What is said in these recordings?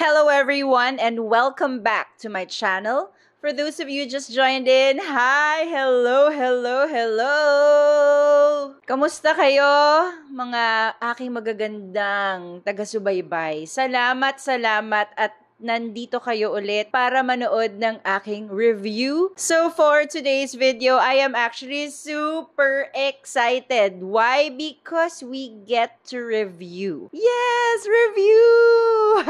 Hello everyone and welcome back to my channel. For those of you just joined in, hi, hello, hello, hello! Kamusta kayo mga aking magagandang taga-subaybay? Salamat, salamat at nandito kayo ulit para manood ng aking review. So for today's video, I am actually super excited. Why? Because we get to review. Yes, review!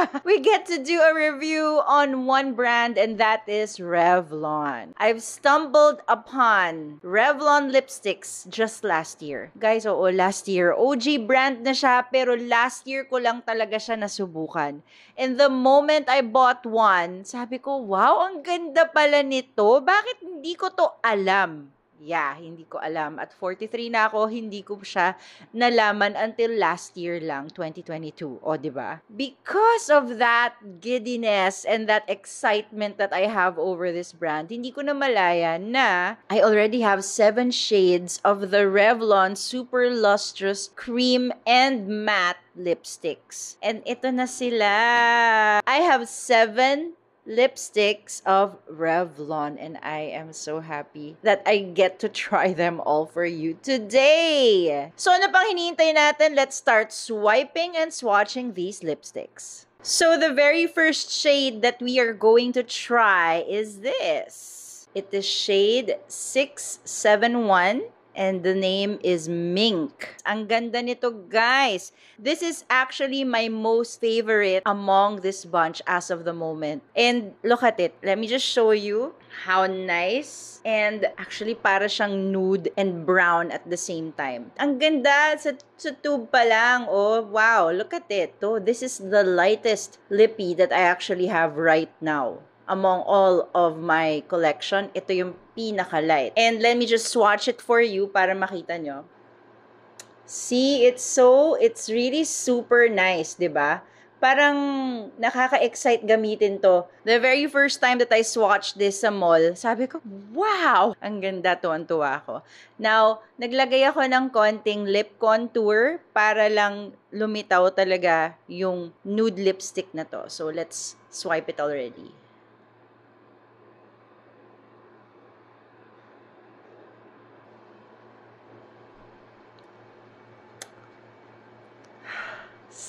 we get to do a review on one brand and that is Revlon. I've stumbled upon Revlon lipsticks just last year. Guys, oo, last year. OG brand na siya pero last year ko lang talaga siya nasubukan. And the moment I I bought one, sabi ko, wow, ang ganda pala nito. Bakit hindi ko to alam? Yeah, hindi ko alam. At 43 na ako, hindi ko siya nalaman until last year lang, 2022. O, di ba? Because of that giddiness and that excitement that I have over this brand, hindi ko na malaya na I already have seven shades of the Revlon Super Lustrous Cream and Matte lipsticks. And ito na sila. I have seven lipsticks of Revlon and I am so happy that I get to try them all for you today. So ano pang hinihintay natin? Let's start swiping and swatching these lipsticks. So the very first shade that we are going to try is this. It is shade 671 and the name is Mink. Ang ganda nito, guys. This is actually my most favorite among this bunch as of the moment. And look at it. Let me just show you how nice and actually para siyang nude and brown at the same time. Ang ganda sa, sa tube pa lang. Oh, wow. Look at it. Oh, this is the lightest lippy that I actually have right now among all of my collection, ito yung pinaka-light. And let me just swatch it for you para makita nyo. See, it's so, it's really super nice, di ba? Parang nakaka-excite gamitin to. The very first time that I swatched this sa mall, sabi ko, wow! Ang ganda, to, ang tuwa ako. Now, naglagay ako ng konting lip contour para lang lumitaw talaga yung nude lipstick na to. So, let's swipe it already.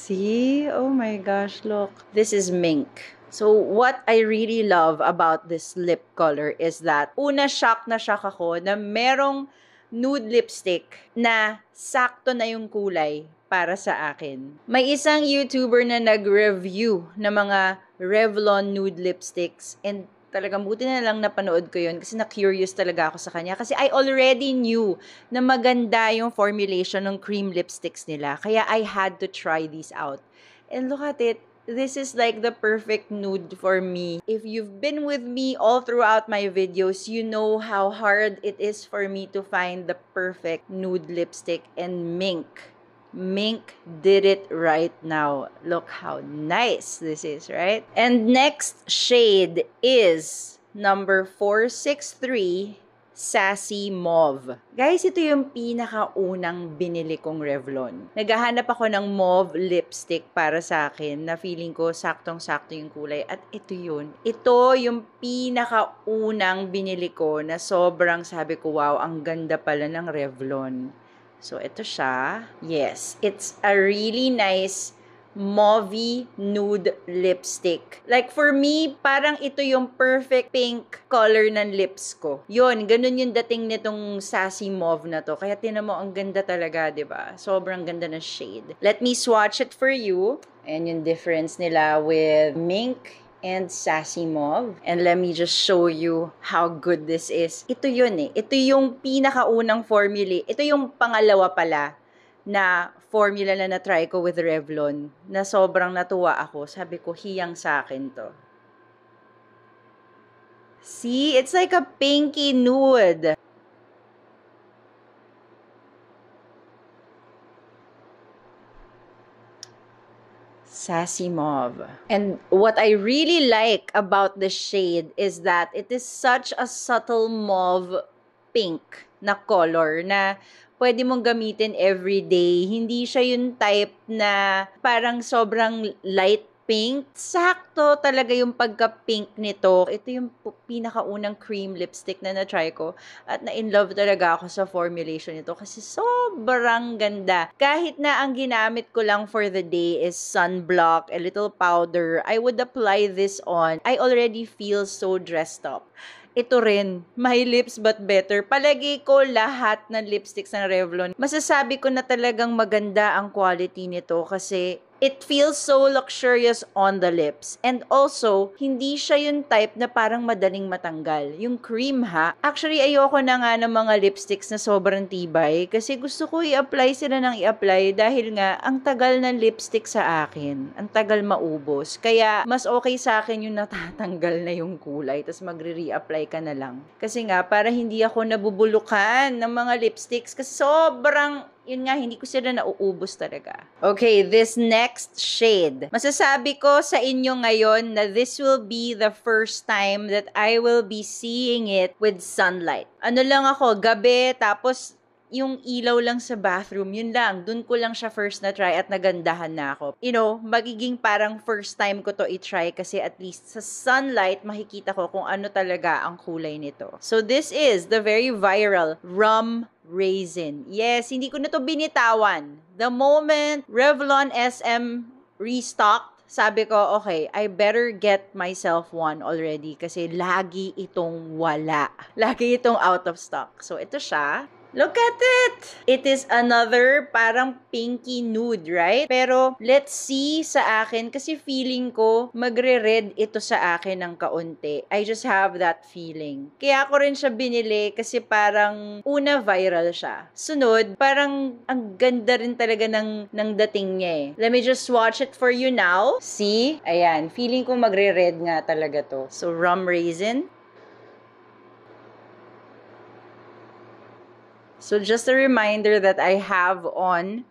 See? Oh my gosh, look. This is mink. So, what I really love about this lip color is that una shock na shock ako na merong nude lipstick na sakto na yung kulay para sa akin. May isang YouTuber na nag-review ng mga Revlon nude lipsticks and talagang buti na lang napanood ko yun kasi na-curious talaga ako sa kanya. Kasi I already knew na maganda yung formulation ng cream lipsticks nila. Kaya I had to try these out. And look at it, this is like the perfect nude for me. If you've been with me all throughout my videos, you know how hard it is for me to find the perfect nude lipstick and mink Mink did it right now. Look how nice this is, right? And next shade is number 463, Sassy Mauve. Guys, ito yung pinakaunang binili kong Revlon. Naghahanap ako ng mauve lipstick para sa akin na feeling ko saktong-sakto yung kulay. At ito yun. Ito yung pinakaunang binili ko na sobrang sabi ko, wow, ang ganda pala ng Revlon. So, ito siya. Yes, it's a really nice mauve nude lipstick. Like for me, parang ito yung perfect pink color ng lips ko. Yun, ganun yung dating nitong sassy mauve na to. Kaya tinan mo, ang ganda talaga, ba diba? Sobrang ganda ng shade. Let me swatch it for you. And yung difference nila with mink and Sassy Mauve. And let me just show you how good this is. Ito yun eh. Ito yung pinakaunang formula. Ito yung pangalawa pala na formula na na-try ko with Revlon na sobrang natuwa ako. Sabi ko, hiyang sa akin to. See, it's like a pinky nude. sassy mauve. And what I really like about the shade is that it is such a subtle mauve pink na color na pwede mong gamitin everyday. Hindi siya yung type na parang sobrang light pink. Sakto talaga yung pagka-pink nito. Ito yung pinakaunang cream lipstick na na-try ko. At na-inlove talaga ako sa formulation nito kasi sobrang ganda. Kahit na ang ginamit ko lang for the day is sunblock, a little powder, I would apply this on. I already feel so dressed up ito rin, My Lips But Better. Palagi ko lahat ng lipsticks ng Revlon. Masasabi ko na talagang maganda ang quality nito kasi it feels so luxurious on the lips. And also, hindi siya yung type na parang madaling matanggal. Yung cream ha. Actually, ayoko na nga ng mga lipsticks na sobrang tibay kasi gusto ko i-apply sila ng i-apply dahil nga ang tagal ng lipstick sa akin. Ang tagal maubos. Kaya mas okay sa akin yung natatanggal na yung kulay tapos magre-reapply ka na lang. Kasi nga, para hindi ako nabubulukan ng mga lipsticks kasi sobrang yun nga, hindi ko sila nauubos talaga. Okay, this next shade. Masasabi ko sa inyo ngayon na this will be the first time that I will be seeing it with sunlight. Ano lang ako, gabi, tapos yung ilaw lang sa bathroom, yun lang. Doon ko lang siya first na try at nagandahan na ako. You know, magiging parang first time ko to i-try kasi at least sa sunlight makikita ko kung ano talaga ang kulay nito. So this is the very viral rum raisin. Yes, hindi ko na to binitawan. The moment Revlon SM restocked sabi ko, okay, I better get myself one already kasi lagi itong wala. Lagi itong out of stock. So, ito siya. Look at it! It is another parang pinky nude, right? Pero let's see sa akin kasi feeling ko magre-red ito sa akin ng kaunti. I just have that feeling. Kaya ko rin siya binili kasi parang una viral siya. Sunod, parang ang ganda rin talaga ng, ng dating niya eh. Let me just watch it for you now. See? Ayan, feeling ko magre-red nga talaga to. So, rum raisin. So just a reminder that I have on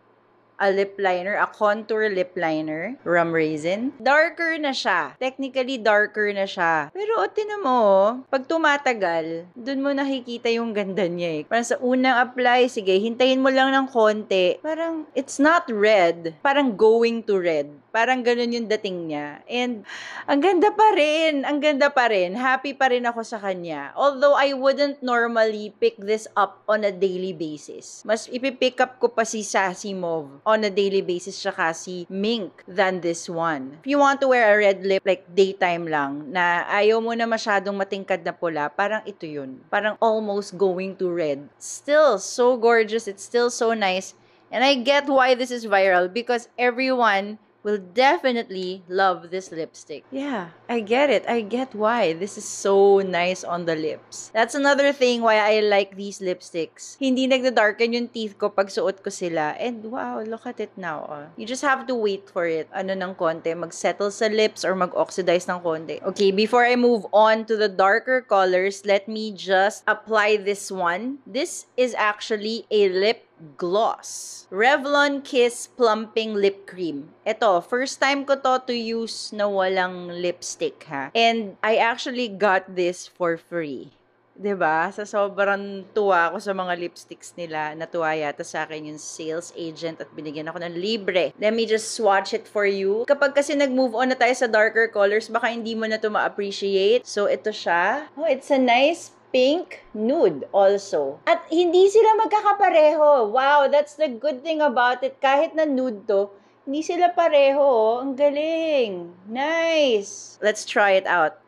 a lip liner, a contour lip liner, rum raisin. Darker na siya. Technically, darker na siya. Pero, o, tinan mo, oh. pag tumatagal, dun mo nakikita yung ganda niya eh. Parang sa unang apply, sige, hintayin mo lang ng konti. Parang, it's not red. Parang going to red. Parang ganun yung dating niya. And, ang ganda pa rin. Ang ganda pa rin. Happy pa rin ako sa kanya. Although, I wouldn't normally pick this up on a daily basis. Mas ipipick up ko pa si Sassy Mauve on a daily basis siya kasi mink than this one. If you want to wear a red lip like daytime lang na ayaw mo na masyadong matingkad na pula, parang ito yun. Parang almost going to red. Still so gorgeous, it's still so nice. And I get why this is viral because everyone will definitely love this lipstick. Yeah, I get it. I get why. This is so nice on the lips. That's another thing why I like these lipsticks. Hindi nagda-darken yung teeth ko pag suot ko sila. And wow, look at it now. Oh. You just have to wait for it. Ano ng konti, mag-settle sa lips or mag-oxidize ng konti. Okay, before I move on to the darker colors, let me just apply this one. This is actually a lip Gloss. Revlon Kiss Plumping Lip Cream. Ito, first time ko to to use na walang lipstick ha. And I actually got this for free. 'di ba? Sa sobrang tuwa ako sa mga lipsticks nila, natuwa yata sa akin yung sales agent at binigyan ako ng libre. Let me just swatch it for you. Kapag kasi nag-move on na tayo sa darker colors, baka hindi mo na to ma-appreciate. So ito siya. Oh, it's a nice pink nude also. At hindi sila magkakapareho. Wow, that's the good thing about it. Kahit na nude to, hindi sila pareho. Ang galing. Nice. Let's try it out.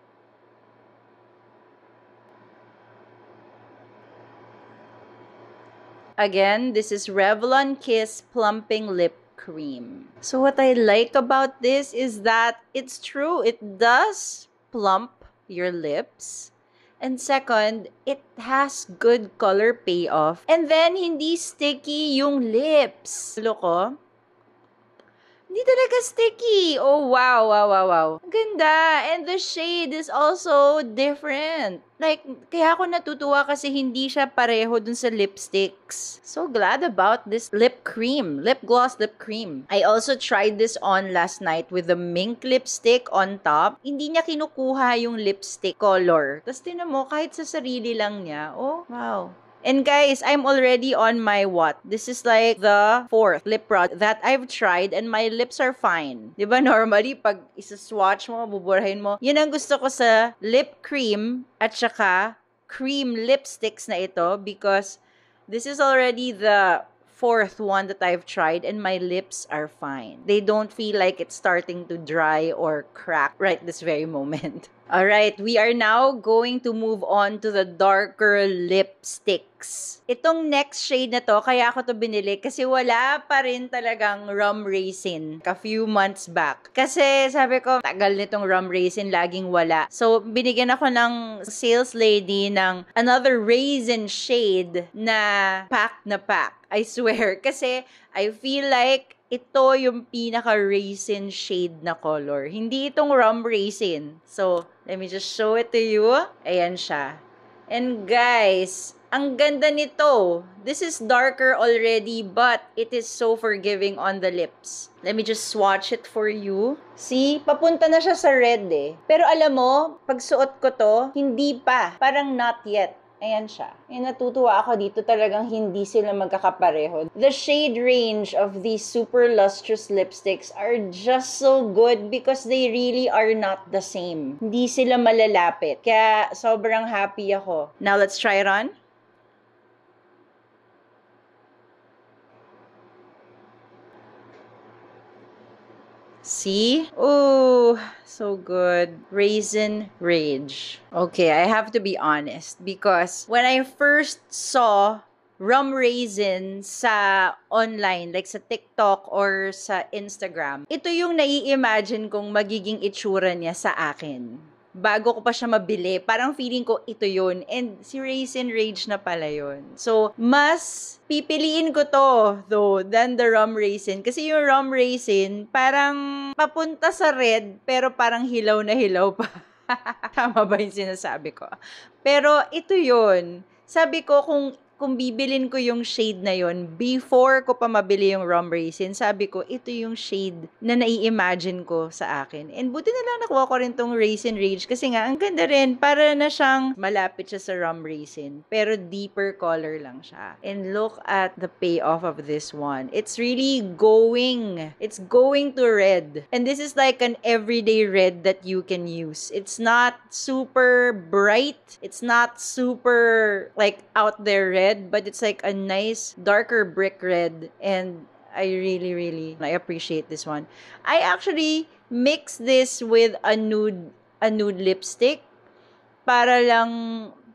Again, this is Revlon Kiss Plumping Lip Cream. So what I like about this is that it's true. It does plump your lips And second, it has good color payoff. And then, hindi sticky yung lips. Loko, oh. Hindi talaga sticky. Oh, wow, wow, wow, wow. Ganda. And the shade is also different. Like, kaya ako natutuwa kasi hindi siya pareho dun sa lipsticks. So glad about this lip cream. Lip gloss lip cream. I also tried this on last night with the mink lipstick on top. Hindi niya kinukuha yung lipstick color. Tapos tinan mo, kahit sa sarili lang niya, oh, wow. And guys, I'm already on my what? This is like the fourth lip product that I've tried and my lips are fine. Di ba normally, pag isa-swatch mo, buburahin mo, yun ang gusto ko sa lip cream at saka cream lipsticks na ito because this is already the fourth one that I've tried and my lips are fine. They don't feel like it's starting to dry or crack right this very moment. All right, we are now going to move on to the darker lipsticks. Itong next shade na to, kaya ako to binili kasi wala pa rin talagang rum raisin a few months back. Kasi sabi ko, tagal nitong rum raisin, laging wala. So, binigyan ako ng sales lady ng another raisin shade na pack na pack. I swear. Kasi I feel like ito yung pinaka raisin shade na color. Hindi itong rum raisin. So, Let me just show it to you. Ayan siya. And guys, ang ganda nito. This is darker already, but it is so forgiving on the lips. Let me just swatch it for you. See, papunta na siya sa red eh. Pero alam mo, pag suot ko to, hindi pa. Parang not yet. Ayan siya. And natutuwa ako dito talagang hindi sila magkakapareho. The shade range of these super lustrous lipsticks are just so good because they really are not the same. Hindi sila malalapit. Kaya sobrang happy ako. Now let's try it on. See? Oh, so good. Raisin Rage. Okay, I have to be honest because when I first saw rum raisin sa online, like sa TikTok or sa Instagram, ito yung nai-imagine kong magiging itsura niya sa akin bago ko pa siya mabili, parang feeling ko ito yun. And si Raisin Rage na pala yun. So, mas pipiliin ko to though than the rum raisin. Kasi yung rum raisin, parang papunta sa red, pero parang hilaw na hilaw pa. Tama ba yung sinasabi ko? Pero ito yun. Sabi ko, kung kung bibilin ko yung shade na yon before ko pa mabili yung rum raisin, sabi ko, ito yung shade na nai-imagine ko sa akin. And buti na lang nakuha ko rin tong raisin rage kasi nga, ang ganda rin. Para na siyang malapit siya sa rum raisin. Pero deeper color lang siya. And look at the payoff of this one. It's really going. It's going to red. And this is like an everyday red that you can use. It's not super bright. It's not super like out there red red, but it's like a nice darker brick red. And I really, really, I appreciate this one. I actually mix this with a nude, a nude lipstick para lang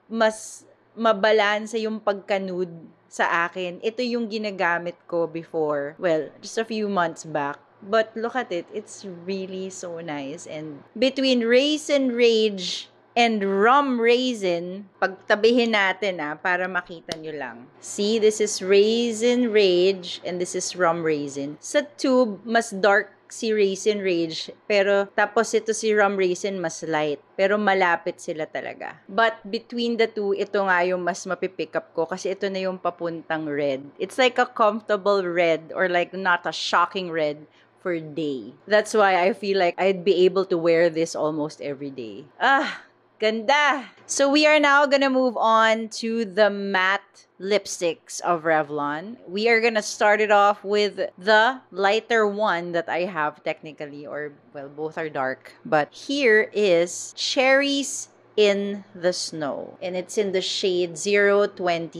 mas mabalansa yung pagka-nude sa akin. Ito yung ginagamit ko before. Well, just a few months back. But look at it. It's really so nice. And between Race and Rage, and rum raisin. Pagtabihin natin ah, para makita nyo lang. See, this is raisin rage and this is rum raisin. Sa tube, mas dark si Raisin Rage, pero tapos ito si Rum Raisin mas light. Pero malapit sila talaga. But between the two, ito nga yung mas mapipick up ko kasi ito na yung papuntang red. It's like a comfortable red or like not a shocking red for day. That's why I feel like I'd be able to wear this almost every day. Ah, Ganda! So we are now gonna move on to the matte lipsticks of Revlon. We are gonna start it off with the lighter one that I have technically, or well, both are dark. But here is Cherries in the Snow. And it's in the shade 023.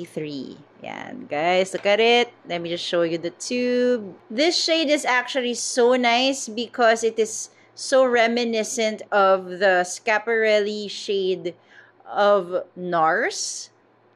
Yeah, guys, look at it. Let me just show you the tube. This shade is actually so nice because it is so reminiscent of the Scaparelli shade of NARS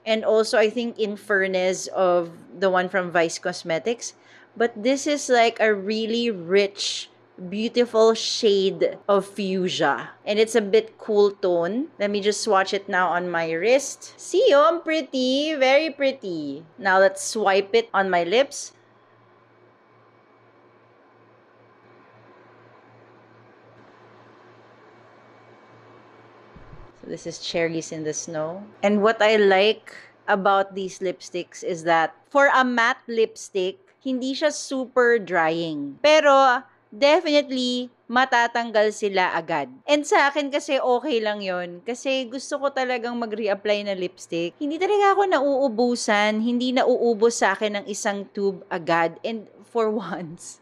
and also I think Infernus of the one from Vice Cosmetics. But this is like a really rich, beautiful shade of fuchsia. And it's a bit cool tone. Let me just swatch it now on my wrist. See, oh, I'm pretty, very pretty. Now let's swipe it on my lips. So this is Cherries in the Snow. And what I like about these lipsticks is that for a matte lipstick, hindi siya super drying. Pero definitely matatanggal sila agad. And sa akin kasi okay lang yon Kasi gusto ko talagang mag-reapply na lipstick. Hindi talaga ako nauubusan. Hindi nauubos sa akin ng isang tube agad. And for once,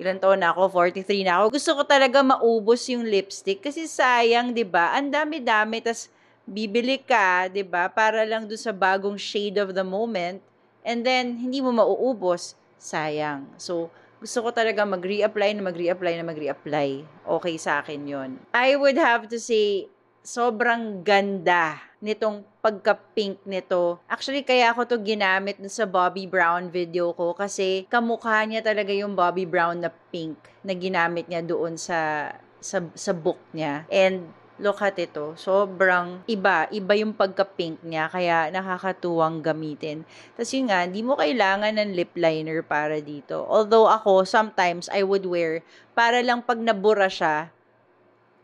ilan taon na ako, 43 na ako. Gusto ko talaga maubos yung lipstick kasi sayang, 'di ba? Ang dami-dami tas bibili ka, 'di ba? Para lang do sa bagong shade of the moment and then hindi mo mauubos, sayang. So, gusto ko talaga mag-reapply na mag-reapply na mag-reapply. Okay sa akin 'yon. I would have to say sobrang ganda nitong pagka-pink nito. Actually, kaya ako to ginamit sa Bobby Brown video ko kasi kamukha niya talaga yung Bobby Brown na pink na ginamit niya doon sa sa, sa book niya. And look at ito, sobrang iba. Iba yung pagka-pink niya, kaya nakakatuwang gamitin. Tapos yun nga, hindi mo kailangan ng lip liner para dito. Although ako, sometimes I would wear para lang pag nabura siya,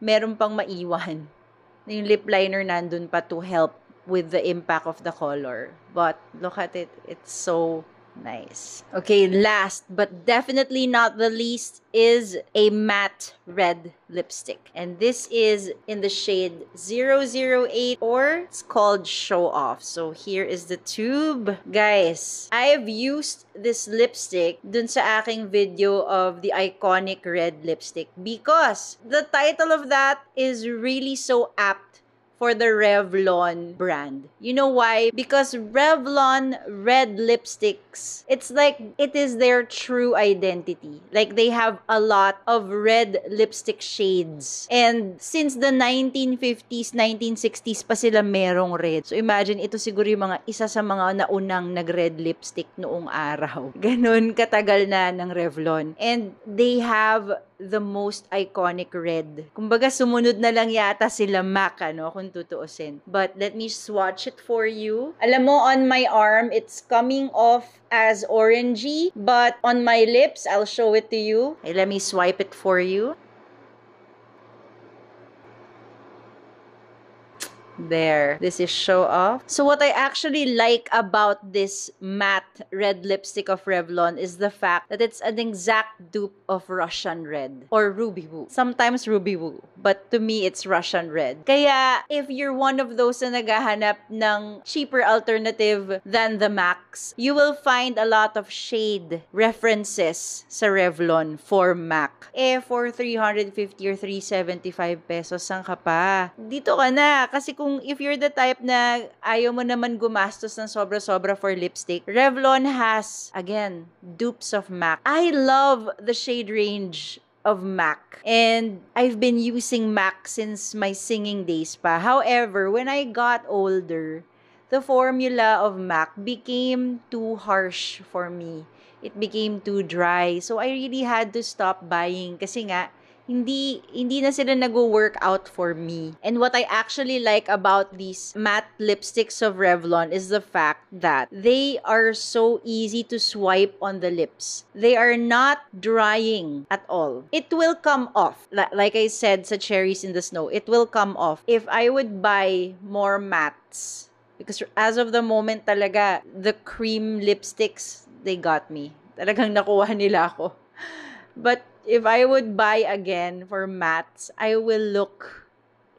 meron pang maiwan yung lip liner nandun pa to help with the impact of the color. But look at it, it's so Nice. Okay, last but definitely not the least is a matte red lipstick. And this is in the shade 008 or it's called Show Off. So here is the tube. Guys, I have used this lipstick dun sa aking video of the iconic red lipstick because the title of that is really so apt for the Revlon brand. You know why? Because Revlon red lipsticks, it's like it is their true identity. Like they have a lot of red lipstick shades. And since the 1950s, 1960s pa sila merong red. So imagine ito siguro yung mga isa sa mga naunang nag-red lipstick noong araw. Ganun katagal na ng Revlon. And they have the most iconic red. Kumbaga, sumunod na lang yata sila Mac, ano, kung tutuusin. But let me swatch it for you. Alam mo, on my arm, it's coming off as orangey, but on my lips, I'll show it to you. Hey, let me swipe it for you. There. This is Show Off. So what I actually like about this matte red lipstick of Revlon is the fact that it's an exact dupe of Russian Red or Ruby Woo. Sometimes Ruby Woo, but to me it's Russian Red. Kaya if you're one of those na naghahanap ng cheaper alternative than the MACs, you will find a lot of shade references sa Revlon for MAC. Eh, for 350 or 375 pesos, saan ka pa? Dito ka na. Kasi kung kung if you're the type na ayaw mo naman gumastos ng sobra-sobra for lipstick, Revlon has, again, dupes of MAC. I love the shade range of MAC. And I've been using MAC since my singing days pa. However, when I got older, the formula of MAC became too harsh for me. It became too dry. So I really had to stop buying kasi nga, hindi hindi na sila nag-work out for me. And what I actually like about these matte lipsticks of Revlon is the fact that they are so easy to swipe on the lips. They are not drying at all. It will come off. Like I said sa Cherries in the Snow, it will come off. If I would buy more mattes, because as of the moment talaga, the cream lipsticks, they got me. Talagang nakuha nila ako. But if I would buy again for mats, I will look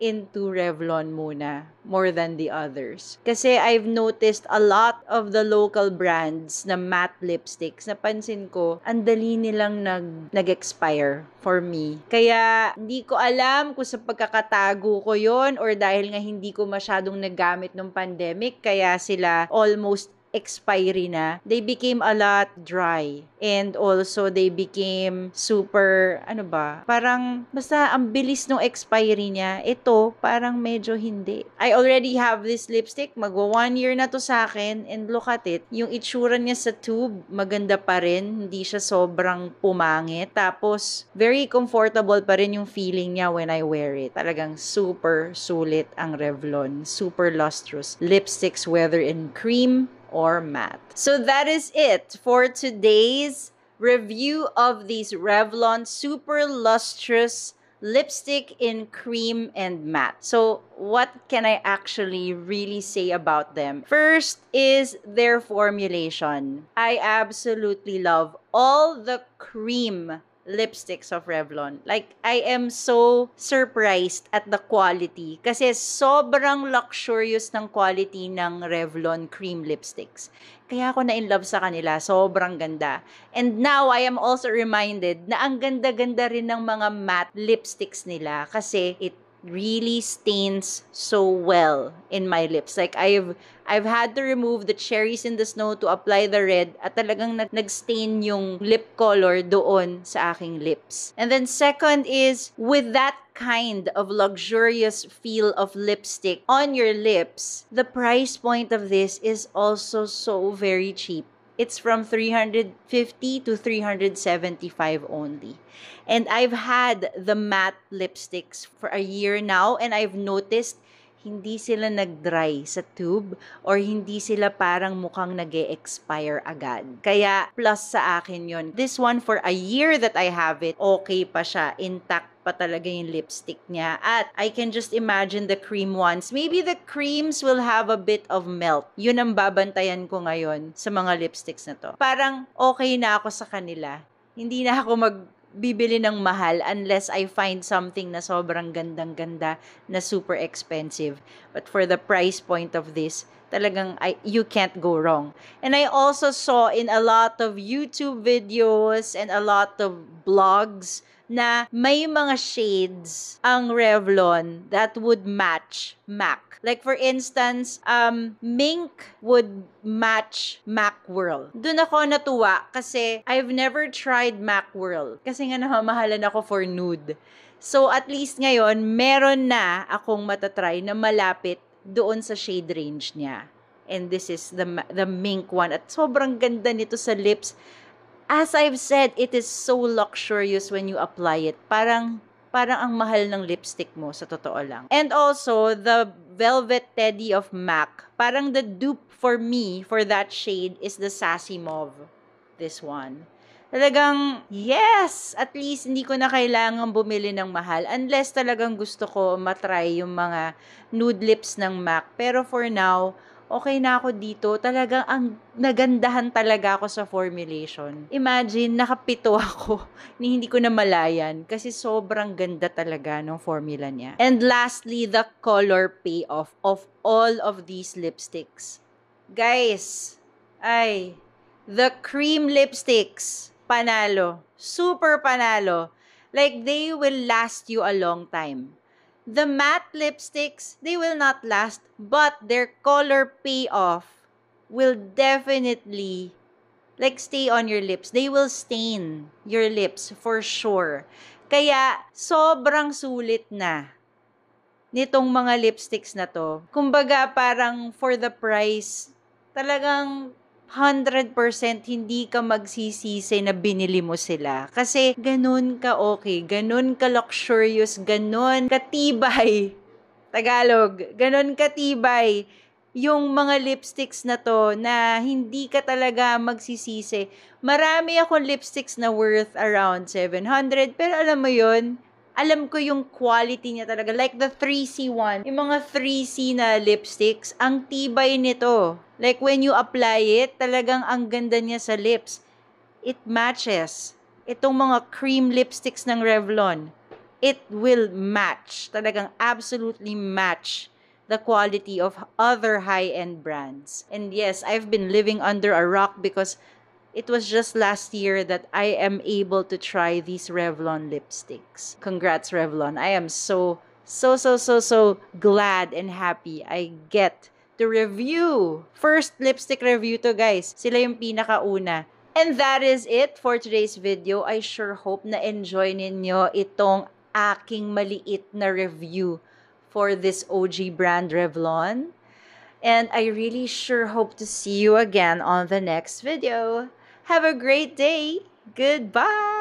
into Revlon muna more than the others. Kasi I've noticed a lot of the local brands na matte lipsticks, napansin ko, ang dali nilang nag, nag-expire for me. Kaya hindi ko alam kung sa pagkakatago ko yon or dahil nga hindi ko masyadong nagamit nung pandemic, kaya sila almost expiry na, they became a lot dry. And also, they became super, ano ba, parang, basta ang bilis ng expiry niya. Ito, parang medyo hindi. I already have this lipstick. Magwa one year na to sa akin. And look at it. Yung itsura niya sa tube, maganda pa rin. Hindi siya sobrang pumangit. Tapos, very comfortable pa rin yung feeling niya when I wear it. Talagang super sulit ang Revlon. Super lustrous. Lipsticks, whether in cream, or matte. So that is it for today's review of these Revlon Super Lustrous lipstick in cream and matte. So what can I actually really say about them? First is their formulation. I absolutely love all the cream lipsticks of Revlon. Like, I am so surprised at the quality kasi sobrang luxurious ng quality ng Revlon cream lipsticks. Kaya ako na in love sa kanila. Sobrang ganda. And now, I am also reminded na ang ganda-ganda rin ng mga matte lipsticks nila kasi it really stains so well in my lips. Like I've I've had to remove the cherries in the snow to apply the red at talagang nag- nag-stain yung lip color doon sa aking lips. And then second is with that kind of luxurious feel of lipstick on your lips, the price point of this is also so very cheap it's from 350 to 375 only. And I've had the matte lipsticks for a year now and I've noticed hindi sila nag-dry sa tube or hindi sila parang mukhang nag expire agad. Kaya plus sa akin yon This one for a year that I have it, okay pa siya, intact pa talaga yung lipstick niya. At I can just imagine the cream ones. Maybe the creams will have a bit of melt. Yun ang babantayan ko ngayon sa mga lipsticks na to. Parang okay na ako sa kanila. Hindi na ako mag bibili ng mahal unless I find something na sobrang gandang-ganda na super expensive. But for the price point of this, talagang I, you can't go wrong. And I also saw in a lot of YouTube videos and a lot of blogs na may mga shades ang Revlon that would match MAC. Like for instance, um, Mink would match MAC Whirl. Doon ako natuwa kasi I've never tried MAC Whirl. Kasi nga namamahalan ako for nude. So at least ngayon, meron na akong matatry na malapit doon sa shade range niya. And this is the, the mink one. At sobrang ganda nito sa lips. As I've said, it is so luxurious when you apply it. Parang parang ang mahal ng lipstick mo sa totoo lang. And also, the Velvet Teddy of MAC, parang the dupe for me for that shade is the Sassy Mauve, this one talagang, yes, at least hindi ko na kailangan bumili ng mahal unless talagang gusto ko matry yung mga nude lips ng MAC. Pero for now, okay na ako dito. Talagang ang nagandahan talaga ako sa formulation. Imagine, nakapito ako ni hindi ko na malayan kasi sobrang ganda talaga ng formula niya. And lastly, the color payoff of all of these lipsticks. Guys, ay, the cream lipsticks panalo. Super panalo. Like, they will last you a long time. The matte lipsticks, they will not last, but their color payoff will definitely, like, stay on your lips. They will stain your lips for sure. Kaya, sobrang sulit na nitong mga lipsticks na to. Kumbaga, parang for the price, talagang 100% hindi ka magsisisi na binili mo sila. Kasi ganun ka okay, ganun ka luxurious, ganun katibay. Tagalog, ganun katibay yung mga lipsticks na to na hindi ka talaga magsisisi. Marami akong lipsticks na worth around 700 pero alam mo yun, alam ko yung quality niya talaga. Like the 3C one, yung mga 3C na lipsticks, ang tibay nito. Like when you apply it, talagang ang ganda niya sa lips. It matches. Itong mga cream lipsticks ng Revlon, it will match. Talagang absolutely match the quality of other high-end brands. And yes, I've been living under a rock because It was just last year that I am able to try these Revlon lipsticks. Congrats, Revlon. I am so, so, so, so, so glad and happy I get to review. First lipstick review to, guys. Sila yung pinakauna. And that is it for today's video. I sure hope na enjoy ninyo itong aking maliit na review for this OG brand Revlon. And I really sure hope to see you again on the next video. Have a great day. Goodbye.